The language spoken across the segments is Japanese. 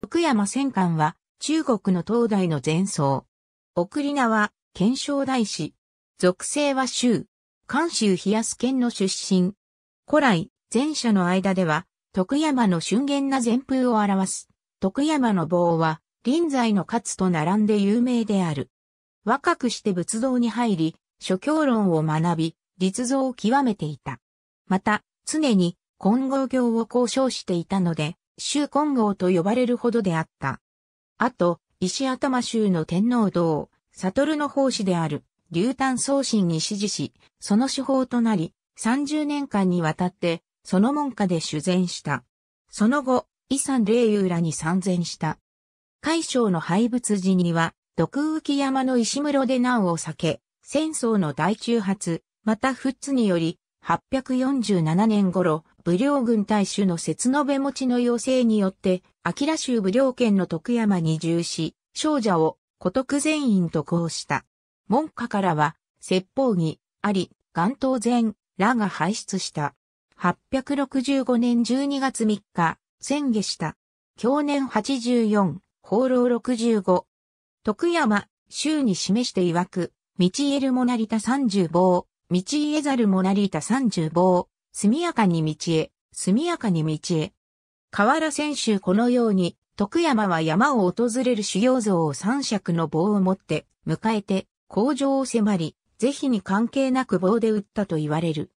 福山戦艦は、中国の東大の前奏。送り名は、県省大師。属性は州。関州冷安県の出身。古来、前者の間では、徳山の俊厳な前風を表す。徳山の棒は、臨済の勝と並んで有名である。若くして仏像に入り、諸教論を学び、立像を極めていた。また、常に、混合行を交渉していたので、州金剛と呼ばれるほどであった。あと、石頭州の天皇道、悟の奉仕である、竜丹宗神に指示し、その手法となり、30年間にわたって、その門下で修繕した。その後、遺産霊友らに参戦した。海将の廃仏寺には、毒浮山の石室で難を避け、戦争の大中発、また富津により、847年頃、武良軍大衆の節延べ持ちの要請によって、秋田州武良県の徳山に従し、少女を古徳全員と航した。門下からは、説法義、あり、元当前、らが排出した。865年12月3日、宣下した。去年84、放浪65。徳山、州に示して曰く、道えるもなりた三十棒、道えざるもなりた三十棒、速やかに道へ、速やかに道へ。河原選手このように、徳山は山を訪れる修行像を三尺の棒を持って、迎えて、工場を迫り、是非に関係なく棒で打ったと言われる。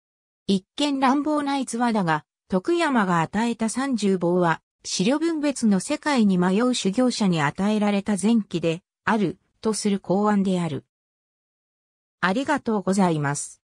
一見乱暴な逸話だが、徳山が与えた三十棒は、資料分別の世界に迷う修行者に与えられた前期で、ある、とする考案である。ありがとうございます。